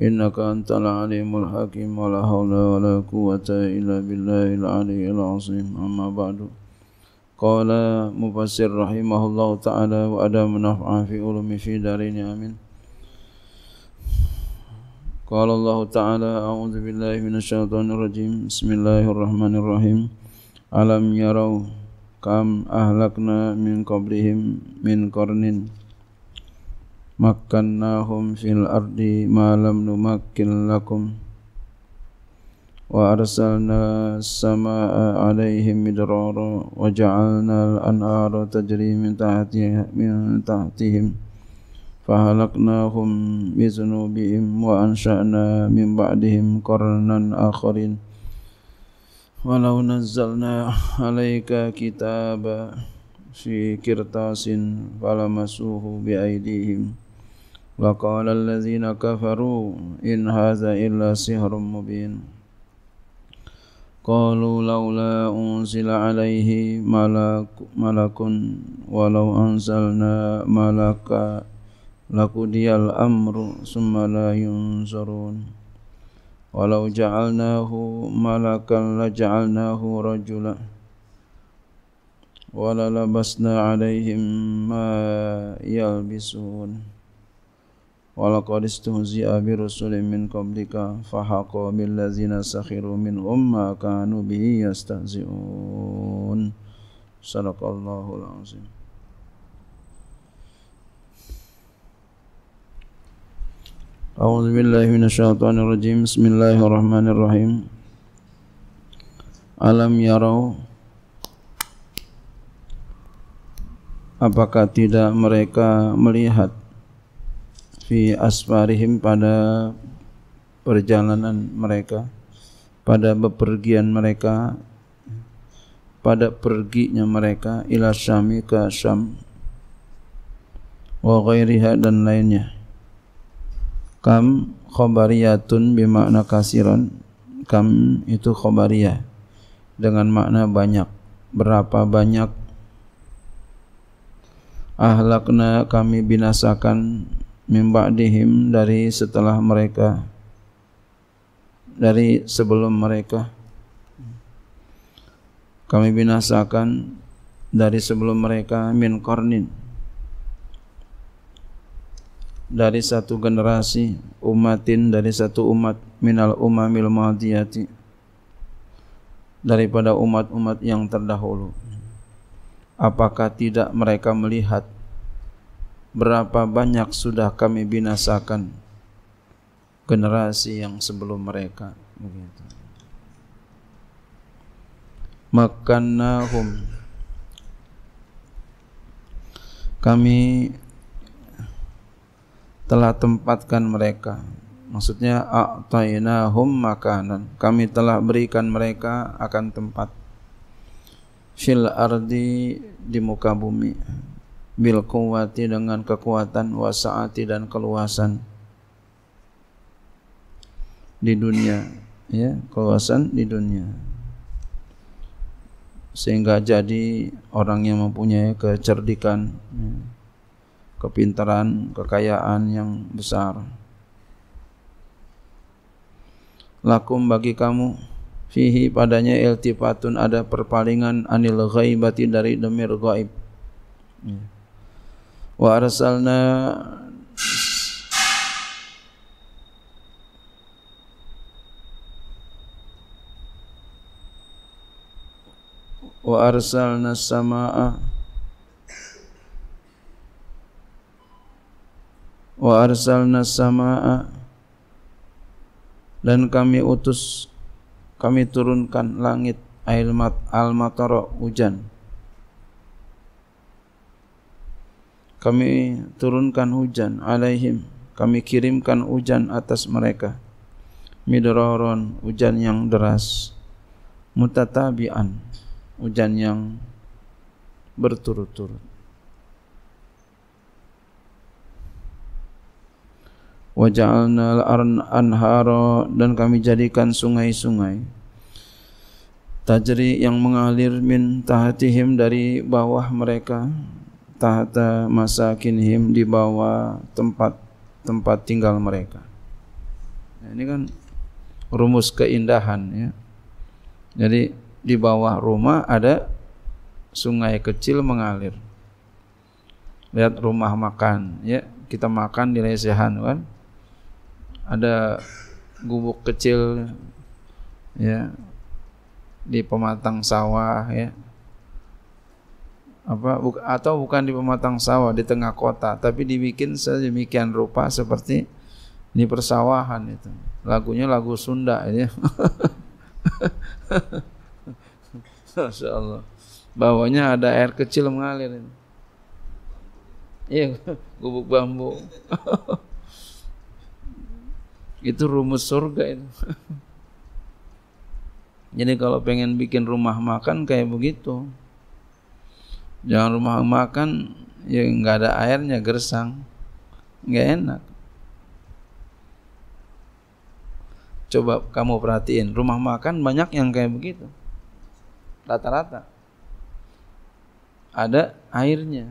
إنك أنت العليم الحكيم ولا حول ولا قوة إلا بالله العلي العظيم أما بعد قال مفسر رحمه الله تعالى وأدام نفعا في علم في دارين آمين قال الله تعالى أعوذ بالله من الشيطان الرجيم بسم الله الرحمن الرحيم ألم يروا كم أهلكنا من قبلهم من قرن مكناهم في الأرض ما لم نمكن لكم وأرسلنا السماء عليهم مدرارا وجعلنا الأنهار تجري من تحتها من تحتهم فهلكناهم بذنوبهم وأنشأنا من بعدهم قرنا آخرين ولو نزلنا عليك كتابا في كرتاس فلمسوه بأيديهم وقال الذين كفروا إن هذا إلا سحر مبين قالوا لولا أنزل عليه ملك, ملك ولو أنزلنا ملكا لقضي الأمر ثم لا ينظرون ولو جعلناه ملكا لجعلناه رجلا وللبسنا عليهم ما يلبسون ولقد استهزئ برسل من قبلك فحق بالذين سخروا منهم ما كانوا به يستهزئون صدق الله العظيم أعوذ بالله من الشيطان الرجيم بسم الله الرحمن الرحيم ألم يروا Apakah tidak mereka melihat fi asfarihim pada perjalanan mereka pada bepergian mereka pada perginya mereka ila syami ke syam wa ghairiha dan lainnya kam khobariyatun bimakna kasiran kam itu khobariyah dengan makna banyak berapa banyak ahlakna kami binasakan min ba'dihim dari setelah mereka dari sebelum mereka kami binasakan dari sebelum mereka min qarnin dari satu generasi umatin dari satu umat minal umamil madiyati daripada umat-umat yang terdahulu apakah tidak mereka melihat berapa banyak sudah kami binasakan generasi yang sebelum mereka begitu makannahum kami telah tempatkan mereka maksudnya a'tainahum makanan kami telah berikan mereka akan tempat fil ardi di muka bumi bil kuwati dengan kekuatan wasaati dan keluasan di dunia ya keluasan di dunia sehingga jadi orang yang mempunyai kecerdikan ya, kepintaran kekayaan yang besar lakum bagi kamu fihi padanya iltifatun ada perpalingan anil ghaibati dari demir gaib ya wa arsalna wa arsalna samaa wa arsalna samaa dan kami utus kami turunkan langit ail mat al matara hujan kami turunkan hujan alaihim kami kirimkan hujan atas mereka midraron hujan yang deras mutatabian hujan yang berturut-turut waja'alna al-arn anhara dan kami jadikan sungai-sungai tajri yang mengalir min tahatihim dari bawah mereka tahta masakinhim di bawah tempat tempat tinggal mereka. Nah, ini kan rumus keindahan ya. Jadi di bawah rumah ada sungai kecil mengalir. Lihat rumah makan ya, kita makan di lesehan kan. Ada gubuk kecil ya di pematang sawah ya apa atau bukan di pematang sawah di tengah kota tapi dibikin sedemikian rupa seperti di persawahan itu lagunya lagu Sunda ya Masya Allah bawahnya ada air kecil mengalir ini iya gubuk bambu itu rumus surga itu jadi kalau pengen bikin rumah makan kayak begitu jangan rumah makan ya nggak ada airnya gersang nggak enak coba kamu perhatiin rumah makan banyak yang kayak begitu rata-rata ada airnya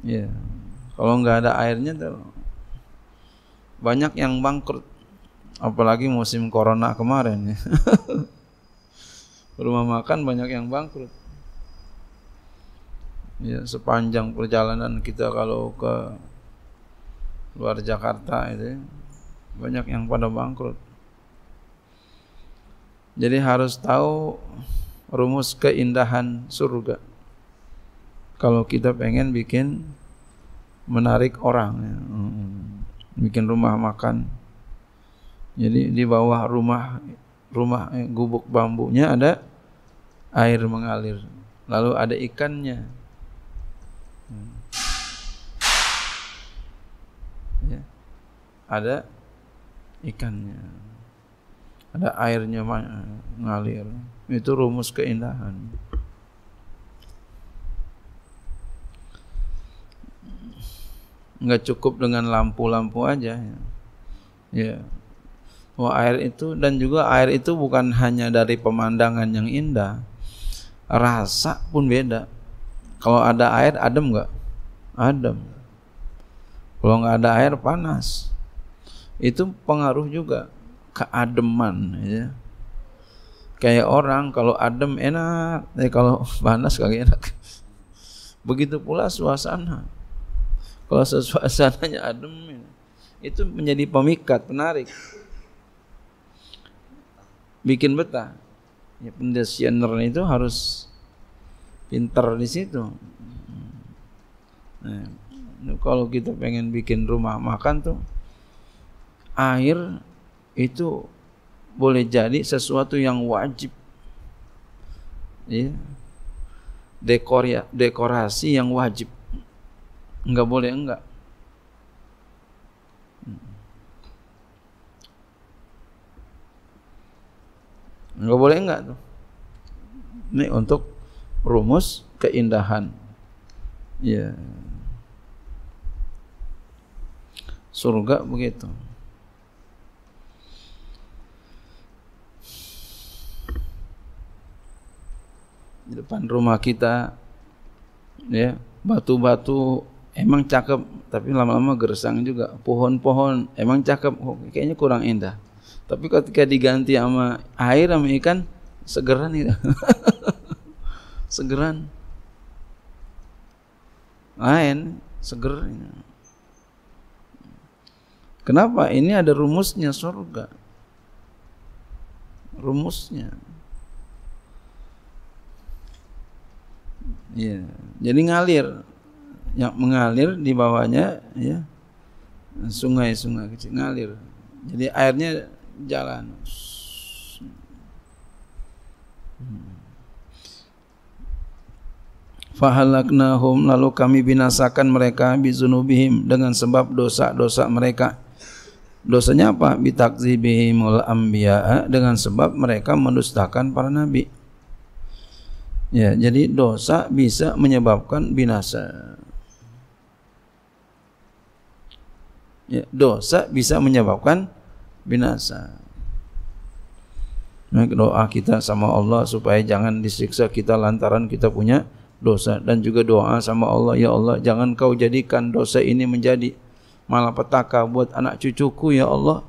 ya kalau nggak ada airnya tuh banyak yang bangkrut apalagi musim corona kemarin ya rumah makan banyak yang bangkrut ya sepanjang perjalanan kita kalau ke luar Jakarta itu banyak yang pada bangkrut jadi harus tahu rumus keindahan surga kalau kita pengen bikin menarik orang ya. bikin rumah makan jadi di bawah rumah rumah eh, gubuk bambunya ada air mengalir, lalu ada ikannya. Hmm. Ya. Ada ikannya, ada airnya mengalir. Itu rumus keindahan. nggak cukup dengan lampu-lampu aja. ya, ya bahwa air itu dan juga air itu bukan hanya dari pemandangan yang indah rasa pun beda kalau ada air adem nggak adem kalau nggak ada air panas itu pengaruh juga keademan ya kayak orang kalau adem enak eh, kalau panas kagak enak begitu pula suasana kalau suasananya adem ya. itu menjadi pemikat menarik bikin betah. Ya, pendesianer itu harus pinter di situ. Nah, kalau kita pengen bikin rumah makan tuh air itu boleh jadi sesuatu yang wajib. Ya. Dekor ya, dekorasi yang wajib. Enggak boleh enggak. Enggak boleh enggak tuh. Ini untuk rumus keindahan. Ya. Surga begitu. Di depan rumah kita ya, batu-batu emang cakep tapi lama-lama gersang juga pohon-pohon emang cakep oh, kayaknya kurang indah tapi ketika diganti sama air sama ikan, segeran itu. segeran. Lain, seger. Kenapa? Ini ada rumusnya surga. Rumusnya. Ya, jadi ngalir. Yang mengalir di bawahnya ya sungai-sungai kecil ngalir. Jadi airnya Jalanus. Fahalaknahum lalu kami binasakan mereka bizunubihim dengan sebab dosa-dosa mereka. Dosanya apa? Bitakzibihimul anbiya eh? dengan sebab mereka mendustakan para nabi. Ya, jadi dosa bisa menyebabkan binasa. Ya, dosa bisa menyebabkan binasa. Nah, doa kita sama Allah supaya jangan disiksa kita lantaran kita punya dosa dan juga doa sama Allah ya Allah jangan kau jadikan dosa ini menjadi malapetaka buat anak cucuku ya Allah.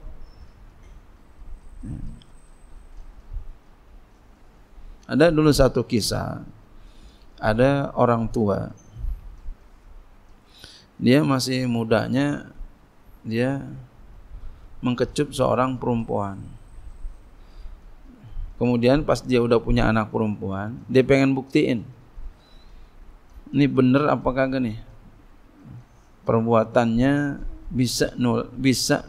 Ada dulu satu kisah. Ada orang tua. Dia masih mudanya dia mengkecup seorang perempuan. Kemudian pas dia udah punya anak perempuan, dia pengen buktiin. Ini bener apa kagak nih? Perbuatannya bisa nol bisa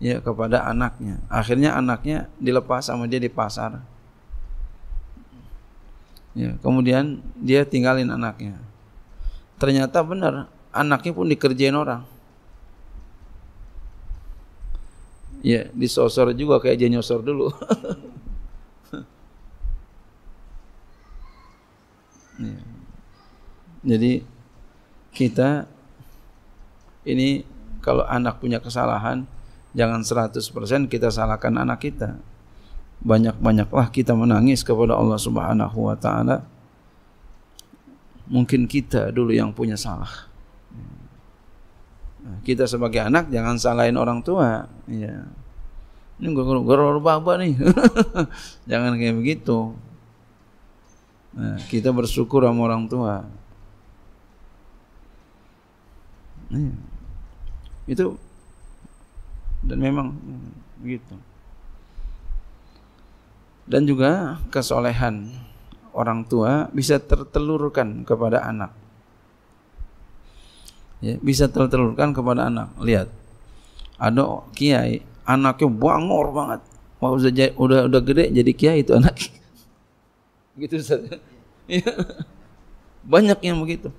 ya kepada anaknya. Akhirnya anaknya dilepas sama dia di pasar. Ya, kemudian dia tinggalin anaknya. Ternyata benar, anaknya pun dikerjain orang. Ya, disosor juga kayak aja nyosor dulu. ya. Jadi kita ini kalau anak punya kesalahan jangan 100% kita salahkan anak kita. Banyak-banyaklah kita menangis kepada Allah Subhanahu wa taala. Mungkin kita dulu yang punya salah. Kita sebagai anak jangan salahin orang tua. ya Ini gue gue baba nih. jangan kayak begitu. Nah, kita bersyukur sama orang tua. nih. Iya. Itu dan memang begitu. Dan juga kesolehan orang tua bisa tertelurkan kepada anak ya, bisa tertelurkan kepada anak. Lihat, ada kiai anaknya bangor banget, mau udah udah, udah gede jadi kiai itu anak. gitu saja. Iya. Banyak yang begitu.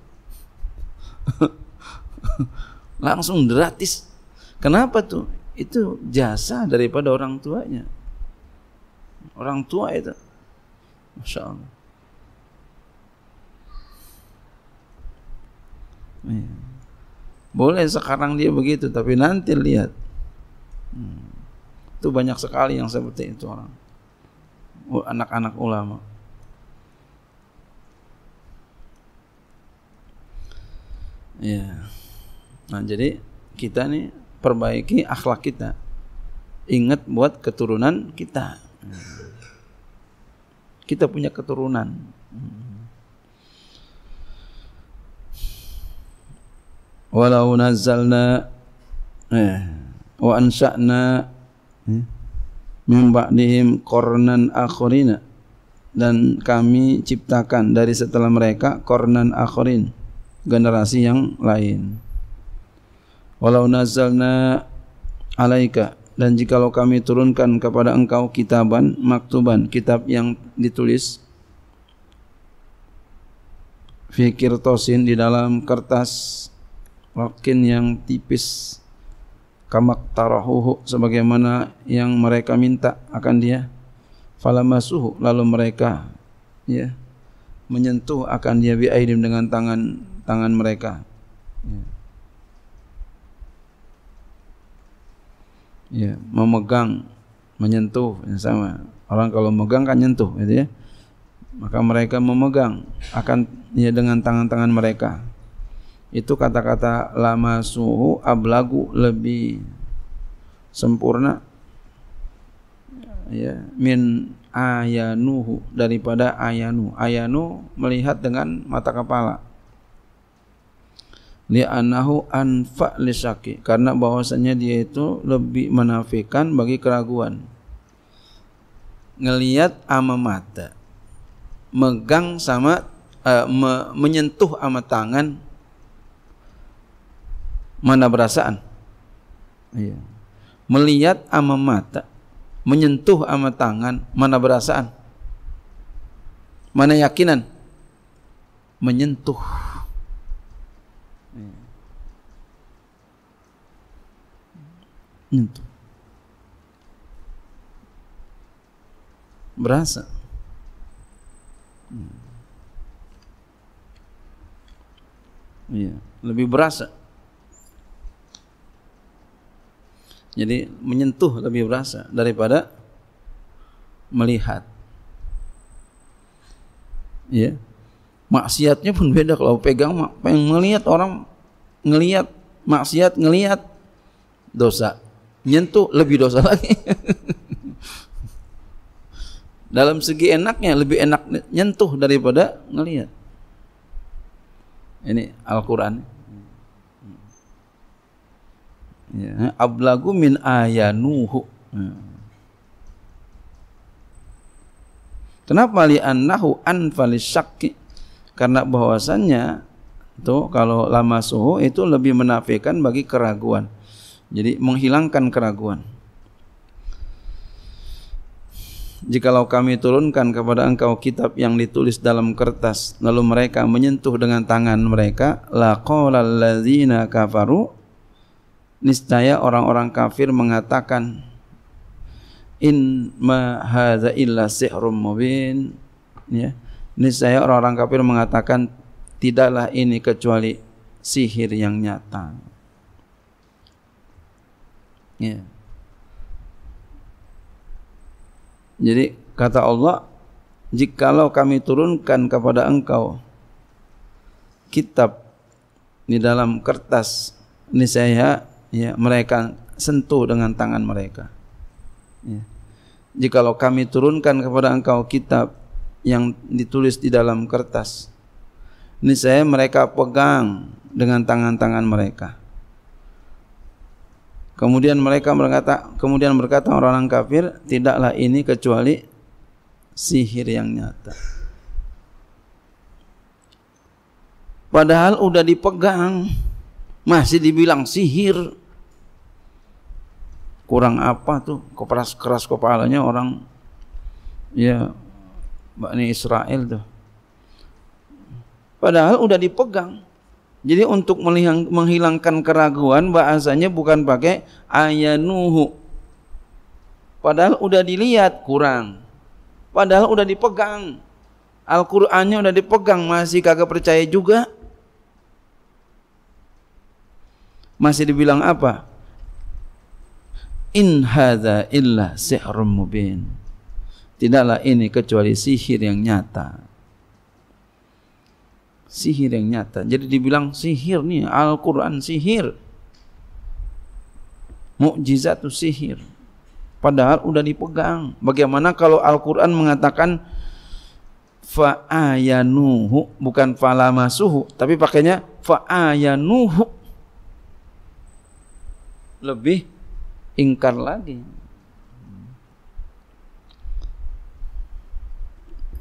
Langsung gratis. Kenapa tuh? Itu jasa daripada orang tuanya. Orang tua itu. Masya Allah. Yeah. Boleh sekarang dia begitu, tapi nanti lihat. Hmm. Itu banyak sekali yang seperti itu orang. Oh, anak-anak ulama. Ya. Nah, jadi kita nih perbaiki akhlak kita. Ingat buat keturunan kita. Hmm. Kita punya keturunan. Hmm walau nazzalna eh, wa ansha'na eh, min ba'dihim qarnan dan kami ciptakan dari setelah mereka kornan akhirin generasi yang lain walau nazalna alaika dan jikalau kami turunkan kepada engkau kitaban maktuban kitab yang ditulis fikir tosin di dalam kertas wakin yang tipis kamak tarahuhu sebagaimana yang mereka minta akan dia falamasuhu lalu mereka ya menyentuh akan dia biaidim dengan tangan tangan mereka ya. ya memegang menyentuh yang sama orang kalau memegang kan nyentuh gitu ya maka mereka memegang akan ya dengan tangan-tangan mereka itu kata-kata lama suhu ablagu lebih sempurna ya min ayanuhu daripada ayanu ayanu melihat dengan mata kepala anahu anfa lisaki karena bahwasanya dia itu lebih menafikan bagi keraguan ngelihat ama mata megang sama uh, me, menyentuh ama tangan mana perasaan iya. melihat ama mata menyentuh ama tangan mana perasaan mana yakinan menyentuh iya. menyentuh berasa Iya, iya lebih berasa. Jadi menyentuh lebih berasa daripada melihat. Ya. Maksiatnya pun beda kalau pegang pengen melihat orang ngelihat maksiat ngelihat dosa. Nyentuh lebih dosa lagi. Dalam segi enaknya lebih enak nyentuh daripada ngelihat. Ini Al-Qur'an ya, eh, ablagu min ayanuhu hmm. Kenapa li annahu anfalis Karena bahwasannya itu kalau lama suhu itu lebih menafikan bagi keraguan. Jadi menghilangkan keraguan. Jikalau kami turunkan kepada engkau kitab yang ditulis dalam kertas lalu mereka menyentuh dengan tangan mereka laqala kafaru niscaya orang-orang kafir mengatakan in ma hadza illa sihrum mubin ya niscaya orang-orang kafir mengatakan tidaklah ini kecuali sihir yang nyata ya jadi kata Allah jikalau kami turunkan kepada engkau kitab di dalam kertas niscaya ya, mereka sentuh dengan tangan mereka. Ya. Jikalau kami turunkan kepada engkau kitab yang ditulis di dalam kertas, ini saya mereka pegang dengan tangan-tangan mereka. Kemudian mereka berkata, kemudian berkata orang-orang kafir, tidaklah ini kecuali sihir yang nyata. Padahal udah dipegang, masih dibilang sihir kurang apa tuh keras keras kepalanya orang ya mbak ini Israel tuh padahal udah dipegang jadi untuk menghilangkan keraguan bahasanya bukan pakai ayanuhu padahal udah dilihat kurang padahal udah dipegang Al-Qur'annya udah dipegang masih kagak percaya juga masih dibilang apa in hadza illa sihrun mubin tidaklah ini kecuali sihir yang nyata sihir yang nyata jadi dibilang sihir ni Al-Qur'an sihir mukjizat itu sihir padahal udah dipegang bagaimana kalau Al-Qur'an mengatakan fa'ayanuhu bukan falamasuhu tapi pakainya fa'ayanuhu lebih ingkar lagi.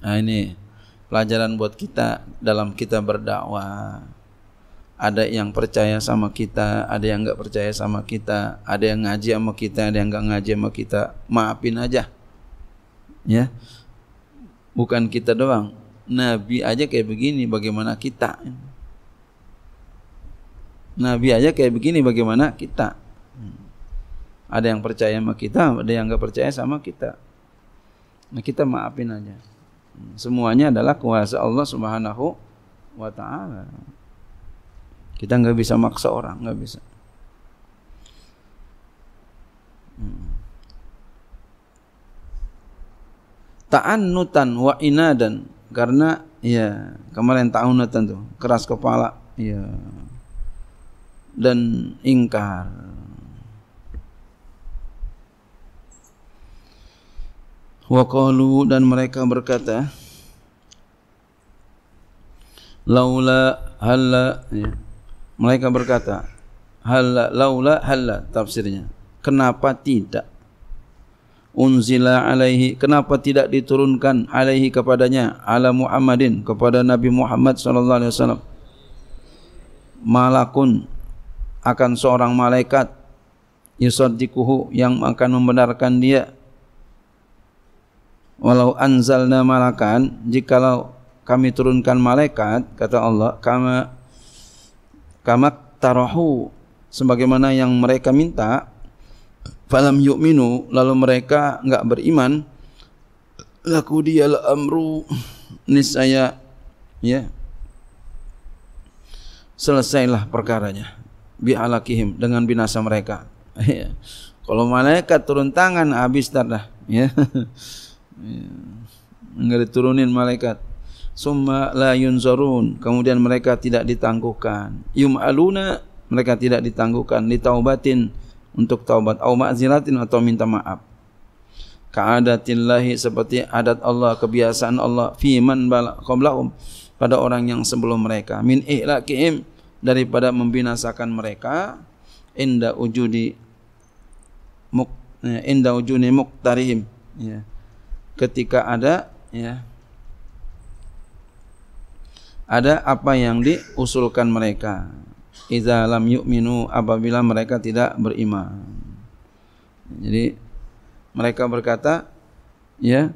Nah ini pelajaran buat kita dalam kita berdakwah. Ada yang percaya sama kita, ada yang nggak percaya sama kita, ada yang ngaji sama kita, ada yang nggak ngaji sama kita. Maafin aja, ya. Bukan kita doang, Nabi aja kayak begini, bagaimana kita? Nabi aja kayak begini, bagaimana kita? Ada yang percaya sama kita, ada yang nggak percaya sama kita. Nah, kita maafin aja. Hmm, semuanya adalah kuasa Allah Subhanahu wa taala. Kita nggak bisa maksa orang, nggak bisa. Hmm. nutan, wa inadan karena ya kemarin ta'annutan tuh keras kepala ya dan ingkar Waqalu dan mereka berkata Laula halla ya. Mereka berkata Halla laula halla Tafsirnya Kenapa tidak Unzila alaihi Kenapa tidak diturunkan alaihi kepadanya Ala Muhammadin Kepada Nabi Muhammad SAW Malakun Akan seorang malaikat Yusaddikuhu Yang akan membenarkan dia walau anzalna malakan jikalau kami turunkan malaikat kata Allah kama kama tarahu sebagaimana yang mereka minta falam yu'minu lalu mereka enggak beriman laku dia amru nisaya ya selesailah perkaranya bi'alakihim dengan binasa mereka ya. kalau malaikat turun tangan habis dah ya enggak diturunin malaikat summa la yunzarun kemudian mereka tidak ditangguhkan Yum aluna mereka tidak ditangguhkan ditaubatin untuk taubat au ma'ziratin atau minta maaf ka'adatillahi seperti adat Allah kebiasaan Allah fi man qablahum pada orang yang sebelum mereka min ihlakihim daripada membinasakan mereka inda ujudi muk eh, inda ujuni muktarihim ya yeah. ketika ada ya ada apa yang diusulkan mereka iza lam yu'minu apabila mereka tidak beriman jadi mereka berkata ya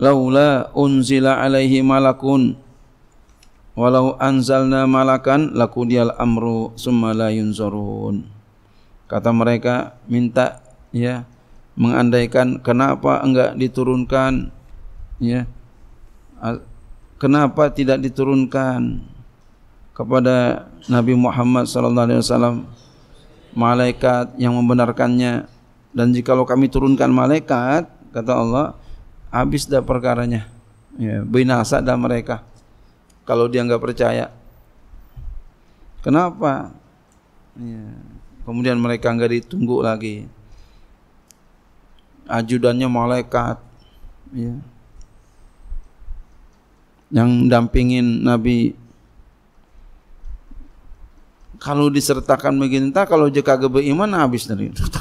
laula unzila alaihi malakun walau anzalna malakan lakudial amru summa la yunzurun kata mereka minta ya mengandaikan kenapa enggak diturunkan ya kenapa tidak diturunkan kepada Nabi Muhammad sallallahu alaihi wasallam malaikat yang membenarkannya dan jikalau kami turunkan malaikat kata Allah habis dah perkaranya ya binasa dah mereka kalau dia enggak percaya kenapa ya kemudian mereka enggak ditunggu lagi ajudannya malaikat ya. yang dampingin Nabi kalau disertakan begini tak kalau JKG beriman habis dari itu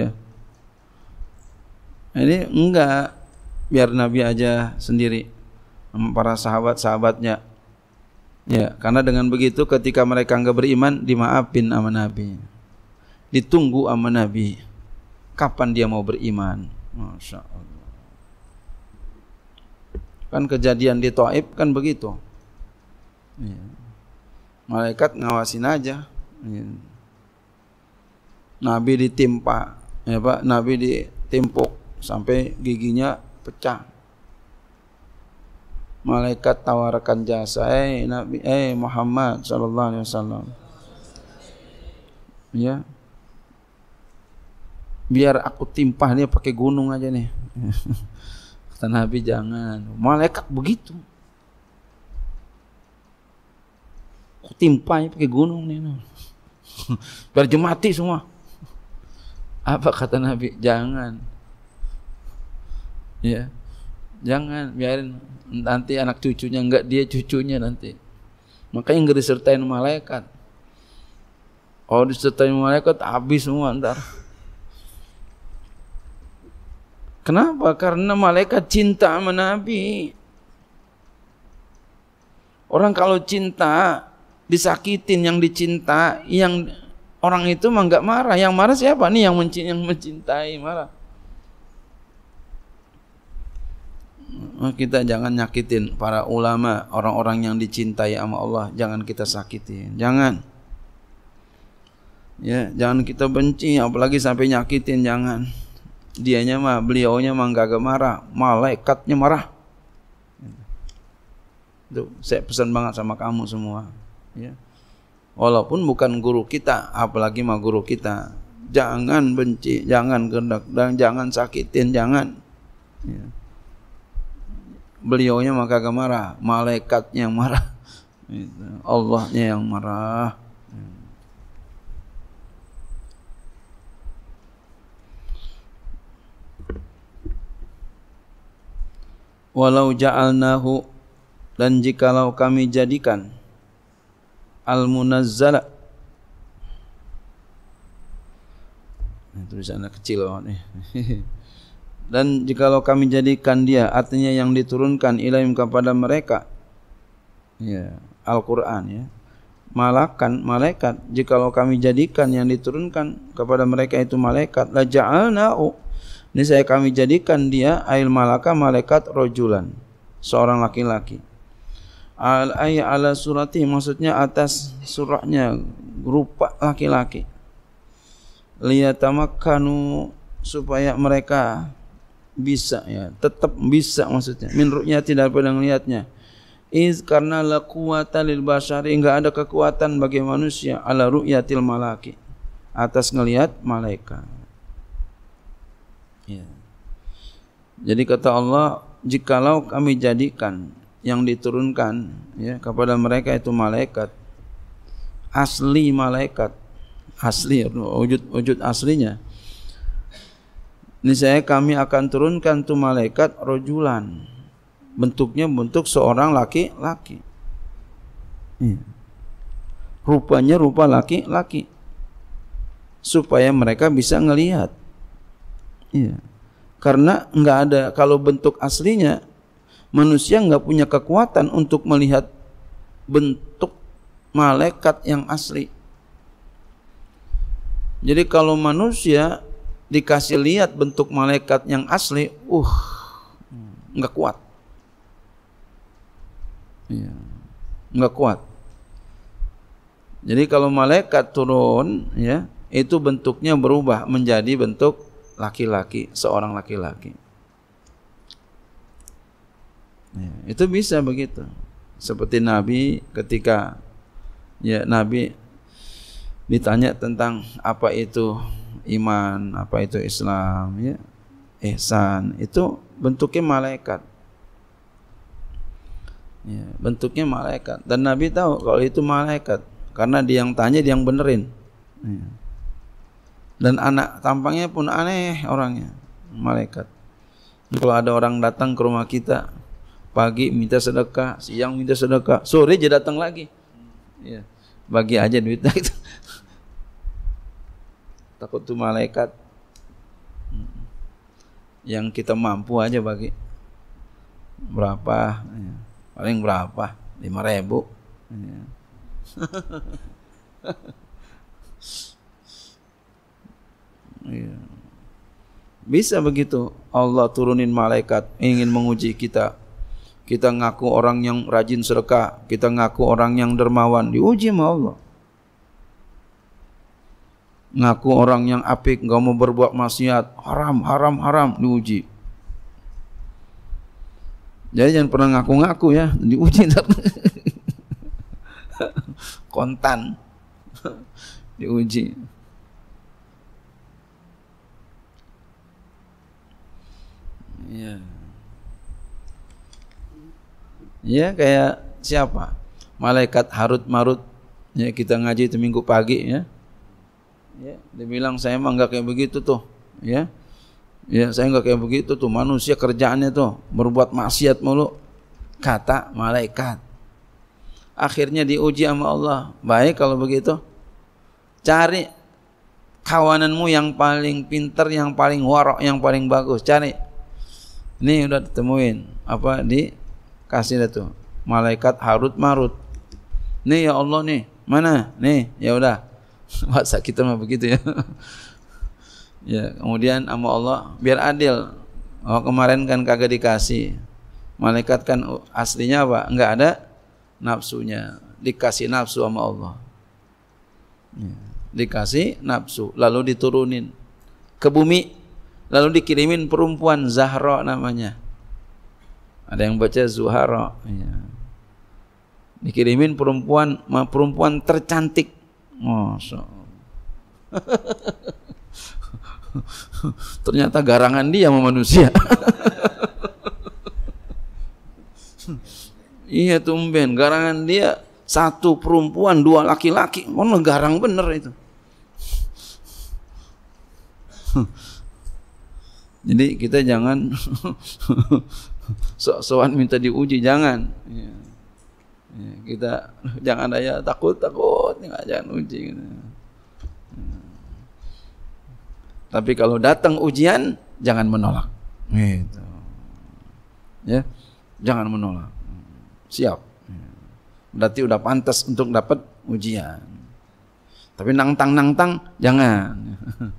ya ini enggak biar Nabi aja sendiri para sahabat-sahabatnya ya karena dengan begitu ketika mereka enggak beriman dimaafin sama Nabi ditunggu sama Nabi kapan dia mau beriman. Masya Allah. Kan kejadian di Taib kan begitu. Ya. Malaikat ngawasin aja. Ya. Nabi ditimpa, ya Pak, Nabi ditimpuk sampai giginya pecah. Malaikat tawarkan jasa, eh Nabi, eh Muhammad sallallahu alaihi wasallam. Ya, biar aku timpah nih pakai gunung aja nih kata Nabi jangan malaikat begitu aku timpahnya pakai gunung nih nah. biar jemati semua apa kata Nabi jangan ya jangan biarin nanti anak cucunya enggak dia cucunya nanti makanya enggak disertain malaikat oh disertain malaikat habis semua ntar Kenapa? Karena malaikat cinta sama Nabi. Orang kalau cinta disakitin yang dicinta, yang orang itu mah nggak marah. Yang marah siapa nih yang mencintai, yang mencintai marah? Nah, kita jangan nyakitin para ulama, orang-orang yang dicintai sama Allah. Jangan kita sakitin, jangan. Ya, jangan kita benci, apalagi sampai nyakitin, jangan dianya mah beliaunya mah enggak marah malaikatnya marah itu saya pesan banget sama kamu semua ya walaupun bukan guru kita apalagi mah guru kita jangan benci jangan gendak dan jangan sakitin jangan ya. beliaunya mah kagak marah malaikatnya marah Allahnya yang marah walau ja'alnahu dan jikalau kami jadikan al munazzala nah, tulisan anak kecil loh nih dan jikalau kami jadikan dia artinya yang diturunkan ilaim kepada mereka ya Al-Qur'an ya malakan malaikat jikalau kami jadikan yang diturunkan kepada mereka itu malaikat la ja'alna ini saya kami jadikan dia ail malaka malaikat rojulan, seorang laki-laki. Al ay ala surati maksudnya atas surahnya rupa laki-laki. Liyatamakkanu supaya mereka bisa ya, tetap bisa maksudnya. Min tidak pernah melihatnya. Iz karena la quwata lil basari enggak ada kekuatan bagi manusia ala ru'yatil malaki atas ngelihat malaikat. Jadi kata Allah, jikalau kami jadikan yang diturunkan ya kepada mereka itu malaikat asli malaikat asli wujud wujud aslinya saya kami akan turunkan tu malaikat rojulan bentuknya bentuk seorang laki-laki iya. rupanya rupa laki-laki supaya mereka bisa ngelihat iya karena nggak ada kalau bentuk aslinya manusia nggak punya kekuatan untuk melihat bentuk malaikat yang asli jadi kalau manusia dikasih lihat bentuk malaikat yang asli uh nggak kuat iya, nggak kuat jadi kalau malaikat turun ya itu bentuknya berubah menjadi bentuk laki-laki, seorang laki-laki. Ya, itu bisa begitu. Seperti Nabi ketika ya Nabi ditanya tentang apa itu iman, apa itu Islam, ya ihsan itu bentuknya malaikat. Ya, bentuknya malaikat dan Nabi tahu kalau itu malaikat karena dia yang tanya dia yang benerin. Ya dan anak tampangnya pun aneh orangnya malaikat kalau ada orang datang ke rumah kita pagi minta sedekah siang minta sedekah sore aja datang lagi ya bagi aja duitnya itu takut tuh malaikat yang kita mampu aja bagi berapa ya. paling berapa lima ribu ya. Iya. Bisa begitu. Allah turunin malaikat ingin menguji kita. Kita ngaku orang yang rajin serka, kita ngaku orang yang dermawan, diuji sama Allah. Ngaku orang yang apik, nggak mau berbuat maksiat, haram, haram, haram, diuji. Jadi jangan pernah ngaku-ngaku ya, diuji Kontan. diuji. Iya, Ya kayak siapa? Malaikat Harut Marut. Ya kita ngaji itu minggu pagi ya. Ya, dia saya emang enggak kayak begitu tuh, ya. Ya, saya enggak kayak begitu tuh. Manusia kerjaannya tuh berbuat maksiat mulu. Kata malaikat. Akhirnya diuji sama Allah. Baik kalau begitu. Cari kawananmu yang paling pintar, yang paling warok, yang paling bagus. Cari ini udah ditemuin apa di kasih dah Malaikat Harut Marut. Nih ya Allah nih, mana? Nih, ya udah. Masa kita mah begitu ya. ya, kemudian ama Allah biar adil. Oh, kemarin kan kagak dikasih. Malaikat kan aslinya apa? Enggak ada nafsunya. Dikasih nafsu sama Allah. Ya, dikasih nafsu, lalu diturunin ke bumi Lalu dikirimin perempuan Zahra namanya. Ada yang baca Zuhara. Ya. Dikirimin perempuan perempuan tercantik. Masya Ternyata garangan dia sama manusia. iya tumben, garangan dia satu perempuan, dua laki-laki. Mana garang bener itu. Jadi kita jangan sok-sokan minta diuji, jangan. Ya. Ya, kita jangan ada takut takut, nggak jangan uji. Gitu. Ya. Tapi kalau datang ujian, jangan menolak. Gitu. Ya, jangan menolak. Siap. Berarti udah pantas untuk dapat ujian. Tapi nangtang-nangtang jangan.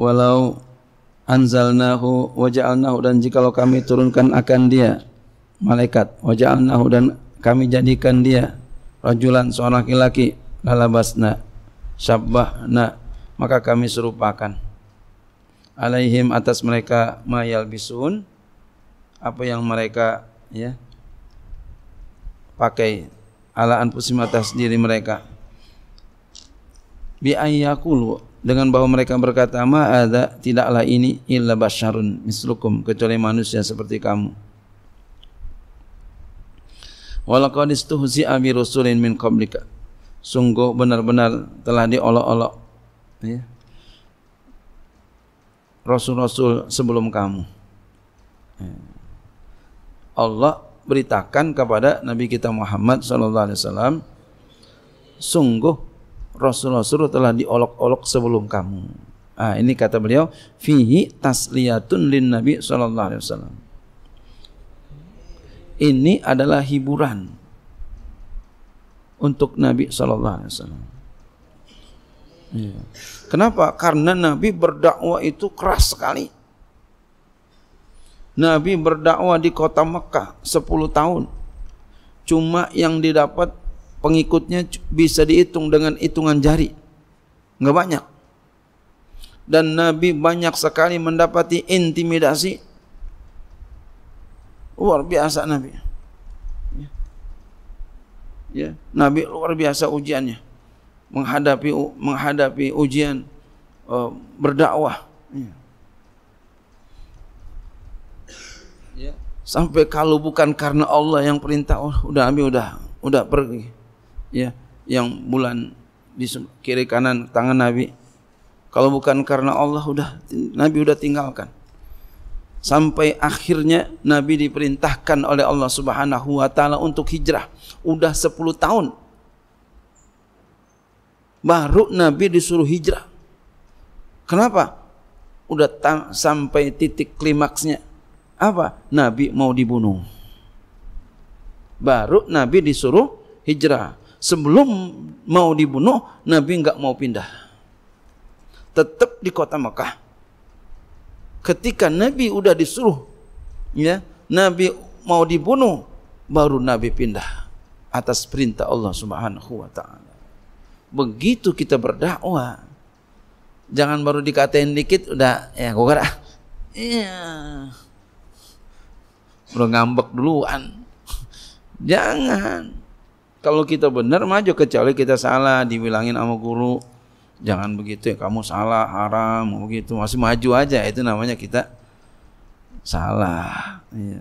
walau anzalnahu waja'alnahu dan jikalau kami turunkan akan dia malaikat waja'alnahu dan kami jadikan dia rajulan seorang laki-laki lalabasna syabbahna maka kami serupakan alaihim atas mereka mayal bisun apa yang mereka ya pakai alaan anfusim atas diri mereka bi ayyakulu dengan bahwa mereka berkata ma ada tidaklah ini illa basyarun mislukum kecuali manusia seperti kamu walaqad istuhzi'a bi rusulin min qablika sungguh benar-benar telah diolok-olok ya rasul-rasul sebelum kamu ya. Allah beritakan kepada Nabi kita Muhammad sallallahu alaihi wasallam sungguh Rasulullah suruh telah diolok-olok sebelum kamu. Ah ini kata beliau fihi tasliyatun lin nabi sallallahu alaihi wasallam. Ini adalah hiburan untuk nabi sallallahu alaihi wasallam. Ya. Kenapa? Karena nabi berdakwah itu keras sekali. Nabi berdakwah di kota Mekah 10 tahun. Cuma yang didapat Pengikutnya bisa dihitung dengan hitungan jari. Enggak banyak. Dan Nabi banyak sekali mendapati intimidasi. Luar biasa Nabi. Ya. ya Nabi luar biasa ujiannya. Menghadapi menghadapi ujian uh, berdakwah. Ya. ya. sampai kalau bukan karena Allah yang perintah oh, udah Nabi udah udah pergi ya yang bulan di kiri kanan tangan Nabi kalau bukan karena Allah udah Nabi udah tinggalkan sampai akhirnya Nabi diperintahkan oleh Allah Subhanahu wa taala untuk hijrah udah 10 tahun baru Nabi disuruh hijrah kenapa udah sampai titik klimaksnya apa Nabi mau dibunuh baru Nabi disuruh hijrah sebelum mau dibunuh Nabi nggak mau pindah tetap di kota Mekah ketika Nabi udah disuruh ya Nabi mau dibunuh baru Nabi pindah atas perintah Allah Subhanahu wa taala begitu kita berdakwah jangan baru dikatain dikit udah ya gue kira iya udah ngambek duluan jangan kalau kita benar maju kecuali kita salah dibilangin sama guru jangan begitu ya kamu salah haram begitu masih maju aja itu namanya kita salah. Ya.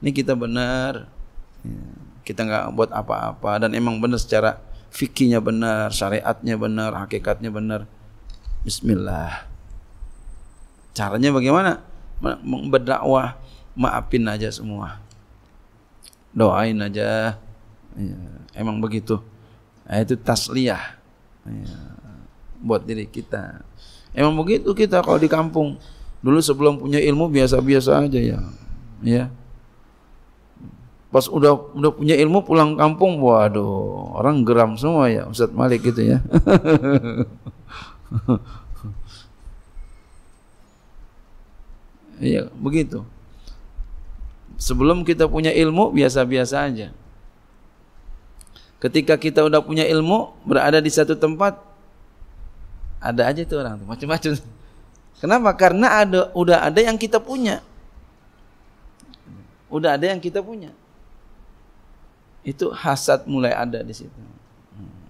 Ini kita benar. Ya. Kita nggak buat apa-apa dan emang benar secara fikinya benar, syariatnya benar, hakikatnya benar. Bismillah. Caranya bagaimana? Berdakwah, maafin aja semua. Doain aja Ya, emang begitu. Nah, itu tasliyah. Ya, buat diri kita. Emang begitu kita kalau di kampung. Dulu sebelum punya ilmu biasa-biasa aja ya. Ya. Pas udah udah punya ilmu pulang kampung, waduh, orang geram semua ya Ustadz Malik gitu ya. Iya, begitu. Sebelum kita punya ilmu biasa-biasa aja. Ketika kita udah punya ilmu, berada di satu tempat, ada aja tuh orang, macam-macam. Kenapa? Karena ada udah ada yang kita punya. Udah ada yang kita punya. Itu hasad mulai ada di situ. Hmm.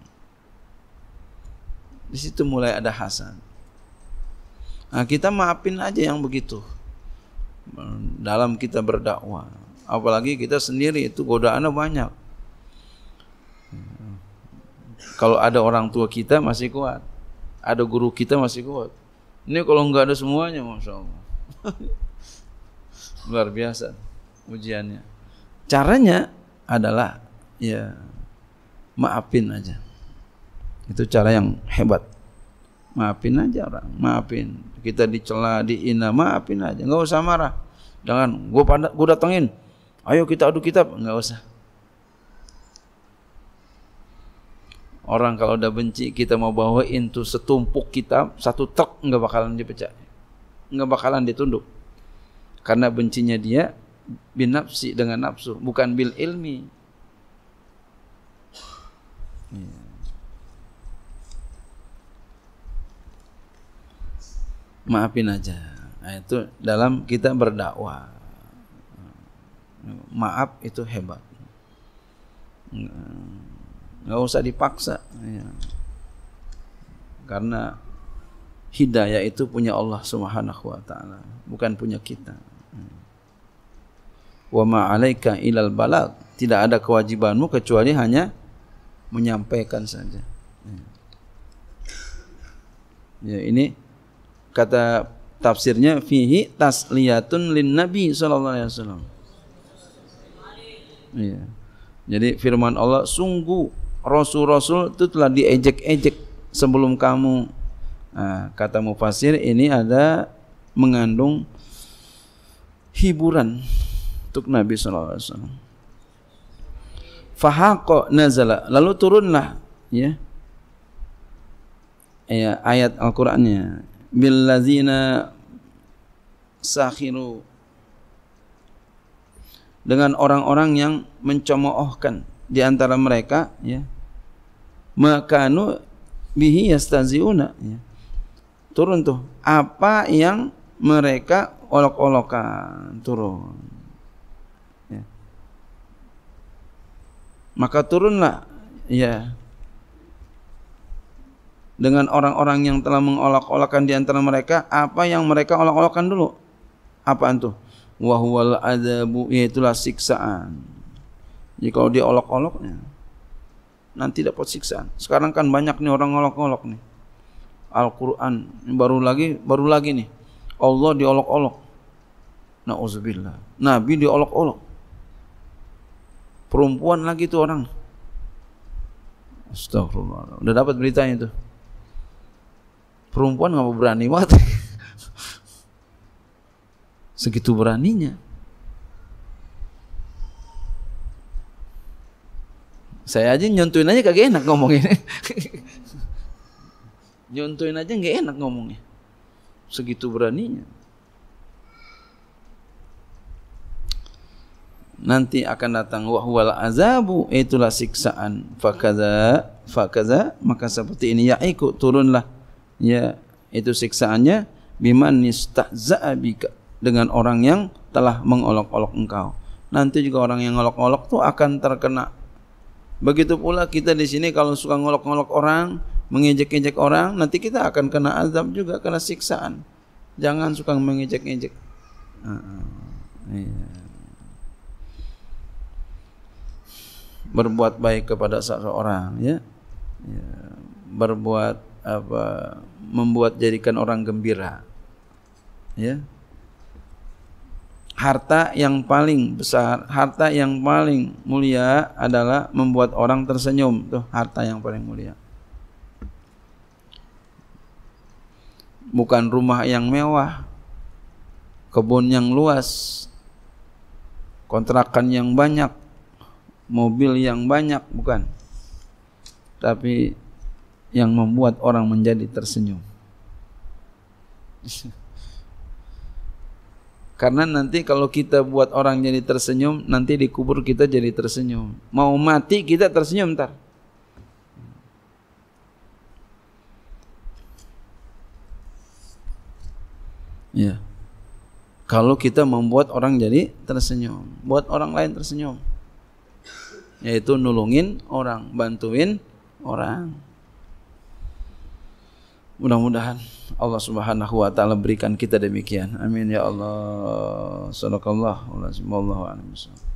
Di situ mulai ada hasad. Nah, kita maafin aja yang begitu. Hmm, dalam kita berdakwah, apalagi kita sendiri itu godaannya banyak kalau ada orang tua kita masih kuat, ada guru kita masih kuat. Ini kalau nggak ada semuanya, masya Allah, luar biasa ujiannya. Caranya adalah ya maafin aja. Itu cara yang hebat. Maafin aja orang, maafin. Kita dicela, diina, maafin aja. Nggak usah marah. Jangan, gue pada, gue datengin. Ayo kita adu kitab, nggak usah. Orang kalau udah benci kita mau bawa itu setumpuk kitab, satu truk nggak bakalan dipecah. Nggak bakalan ditunduk. Karena bencinya dia nafsi dengan nafsu, bukan bil ilmi. Iya. maafin aja. Nah, itu dalam kita berdakwah. Maaf itu hebat nggak usah dipaksa ya. karena hidayah itu punya Allah Subhanahu wa taala bukan punya kita wa ma alaika ilal balag tidak ada kewajibanmu kecuali hanya menyampaikan saja iya. ya ini kata tafsirnya fihi tasliyatun lin nabi sallallahu alaihi wasallam ya jadi firman Allah sungguh rasul-rasul itu telah diejek-ejek sebelum kamu. Nah, kata mufasir ini ada mengandung hiburan untuk Nabi SAW. alaihi Fahaqo nazala, lalu turunlah ya. Ya, ayat Al-Qur'annya billazina sakhiru dengan orang-orang yang mencemoohkan di antara mereka ya makanu bihi yastaziuna ya. turun tuh apa yang mereka olok-olokan turun ya. maka turunlah ya dengan orang-orang yang telah mengolok-olokkan di antara mereka apa yang mereka olok-olokkan dulu apaan tuh wahwal adabu yaitulah siksaan jadi kalau dia olok olok ya, nanti dapat siksaan. Sekarang kan banyak nih orang olok-olok nih. Al-Qur'an baru lagi baru lagi nih. Allah diolok-olok. Nauzubillah. Nabi diolok-olok. Perempuan lagi tuh orang. Astagfirullah. Udah dapat beritanya tuh. Perempuan nggak berani banget. Segitu beraninya. Saya aja nyontuin aja kagak enak ngomong ini, nyontuin aja nggak enak ngomongnya. Segitu beraninya. Nanti akan datang wahwal azabu itulah siksaan. Fakaza fakaza maka seperti ini ya ikut turunlah ya itu siksaannya biman nistazabika dengan orang yang telah mengolok-olok engkau. Nanti juga orang yang olok-olok tu akan terkena Begitu pula kita di sini kalau suka ngolok-ngolok orang, mengejek-ejek orang, nanti kita akan kena azab juga, kena siksaan. Jangan suka mengejek-ejek. Ah, ah. Berbuat baik kepada seseorang, ya. ya. Berbuat apa? Membuat jadikan orang gembira. Ya. Yeah. harta yang paling besar, harta yang paling mulia adalah membuat orang tersenyum. Tuh, harta yang paling mulia. Bukan rumah yang mewah, kebun yang luas, kontrakan yang banyak, mobil yang banyak, bukan. Tapi yang membuat orang menjadi tersenyum. Karena nanti kalau kita buat orang jadi tersenyum, nanti dikubur kita jadi tersenyum. Mau mati kita tersenyum ntar. Ya. Kalau kita membuat orang jadi tersenyum, buat orang lain tersenyum. Yaitu nulungin orang, bantuin orang. Mudah-mudahan Allah Subhanahu wa taala berikan kita demikian. Amin ya Allah. Sadaqallahu Wallahu a'lam.